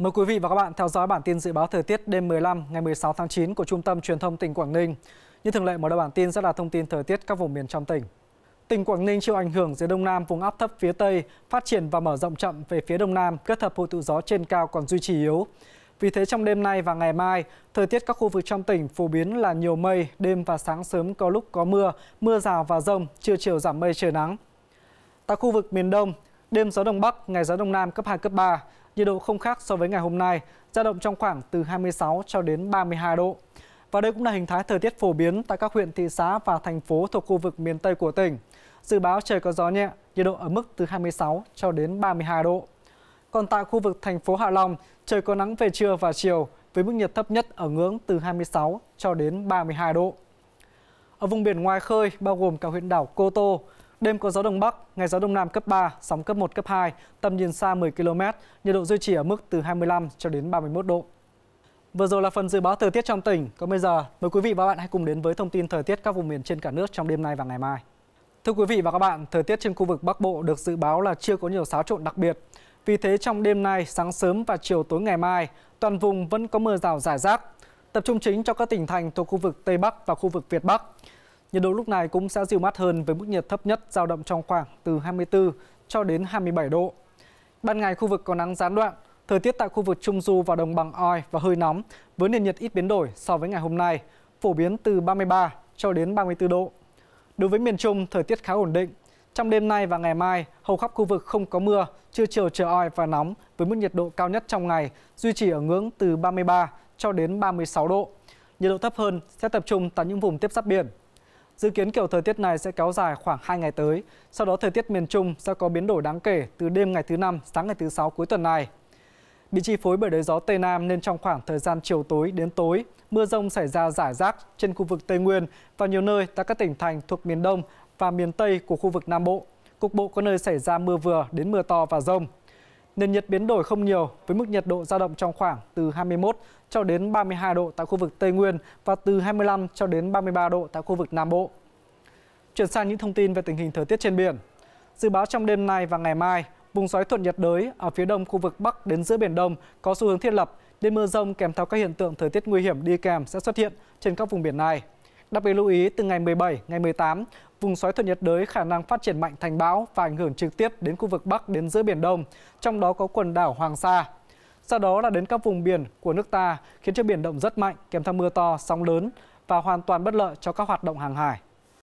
Mời quý vị và các bạn theo dõi bản tin dự báo thời tiết đêm 15 ngày 16 tháng 9 của Trung tâm Truyền thông tỉnh Quảng Ninh. Như thường lệ, mở đầu bản tin sẽ là thông tin thời tiết các vùng miền trong tỉnh. Tỉnh Quảng Ninh chịu ảnh hưởng dưới đông nam vùng áp thấp phía tây, phát triển và mở rộng chậm về phía đông nam, kết hợp hội tụ gió trên cao còn duy trì yếu. Vì thế trong đêm nay và ngày mai, thời tiết các khu vực trong tỉnh phổ biến là nhiều mây, đêm và sáng sớm có lúc có mưa, mưa rào và rông, trưa chiều giảm mây trời nắng. Tại khu vực miền Đông, đêm gió Đông Bắc, ngày gió Đông Nam cấp 2, cấp 3, nhiệt độ không khác so với ngày hôm nay, dao động trong khoảng từ 26 cho đến 32 độ. Và đây cũng là hình thái thời tiết phổ biến tại các huyện, thị xã và thành phố thuộc khu vực miền Tây của tỉnh. Dự báo trời có gió nhẹ, nhiệt độ ở mức từ 26 cho đến 32 độ. Còn tại khu vực thành phố Hạ Long, trời có nắng về trưa và chiều với mức nhiệt thấp nhất ở ngưỡng từ 26 cho đến 32 độ. Ở vùng biển ngoài khơi bao gồm cả huyện đảo Cô Tô, Đêm có gió đông bắc, ngày gió đông nam cấp 3, sóng cấp 1, cấp 2, tầm nhìn xa 10 km, nhiệt độ duy trì ở mức từ 25 cho đến 31 độ. Vừa rồi là phần dự báo thời tiết trong tỉnh. Còn bây giờ, mời quý vị và các bạn hãy cùng đến với thông tin thời tiết các vùng miền trên cả nước trong đêm nay và ngày mai. Thưa quý vị và các bạn, thời tiết trên khu vực Bắc Bộ được dự báo là chưa có nhiều xáo trộn đặc biệt. Vì thế trong đêm nay, sáng sớm và chiều tối ngày mai, toàn vùng vẫn có mưa rào rải rác, tập trung chính cho các tỉnh thành thuộc khu vực Tây Bắc và khu vực Việt Bắc. Nhiệt độ lúc này cũng sẽ dịu mát hơn với mức nhiệt thấp nhất dao động trong khoảng từ 24 cho đến 27 độ. Ban ngày khu vực có nắng gián đoạn, thời tiết tại khu vực Trung Du và Đồng bằng oi và hơi nóng với nền nhiệt ít biến đổi so với ngày hôm nay, phổ biến từ 33 cho đến 34 độ. Đối với miền Trung, thời tiết khá ổn định. Trong đêm nay và ngày mai, hầu khắp khu vực không có mưa, trưa chiều trời oi và nóng với mức nhiệt độ cao nhất trong ngày duy trì ở ngưỡng từ 33 cho đến 36 độ. Nhiệt độ thấp hơn sẽ tập trung tại những vùng tiếp giáp biển Dự kiến kiểu thời tiết này sẽ kéo dài khoảng 2 ngày tới. Sau đó thời tiết miền Trung sẽ có biến đổi đáng kể từ đêm ngày thứ năm sáng ngày thứ sáu cuối tuần này. Bị chi phối bởi đới gió Tây Nam nên trong khoảng thời gian chiều tối đến tối, mưa rông xảy ra rải rác trên khu vực Tây Nguyên và nhiều nơi tại các tỉnh thành thuộc miền Đông và miền Tây của khu vực Nam Bộ. Cục bộ có nơi xảy ra mưa vừa đến mưa to và rông. Nền nhiệt biến đổi không nhiều với mức nhiệt độ dao động trong khoảng từ 21 cho đến 32 độ tại khu vực Tây Nguyên và từ 25 cho đến 33 độ tại khu vực Nam Bộ. Chuyển sang những thông tin về tình hình thời tiết trên biển. Dự báo trong đêm nay và ngày mai, vùng xoáy thuận nhiệt đới ở phía đông khu vực Bắc đến giữa Biển Đông có xu hướng thiết lập nên mưa rông kèm theo các hiện tượng thời tiết nguy hiểm đi kèm sẽ xuất hiện trên các vùng biển này. Đặc biệt lưu ý từ ngày 17, ngày 18, vùng xoáy thuận nhiệt đới khả năng phát triển mạnh thành bão và ảnh hưởng trực tiếp đến khu vực Bắc đến giữa Biển Đông, trong đó có quần đảo Hoàng Sa. Sau đó là đến các vùng biển của nước ta, khiến cho biển động rất mạnh, kèm theo mưa to, sóng lớn và hoàn toàn bất lợi cho các hoạt động hàng hải.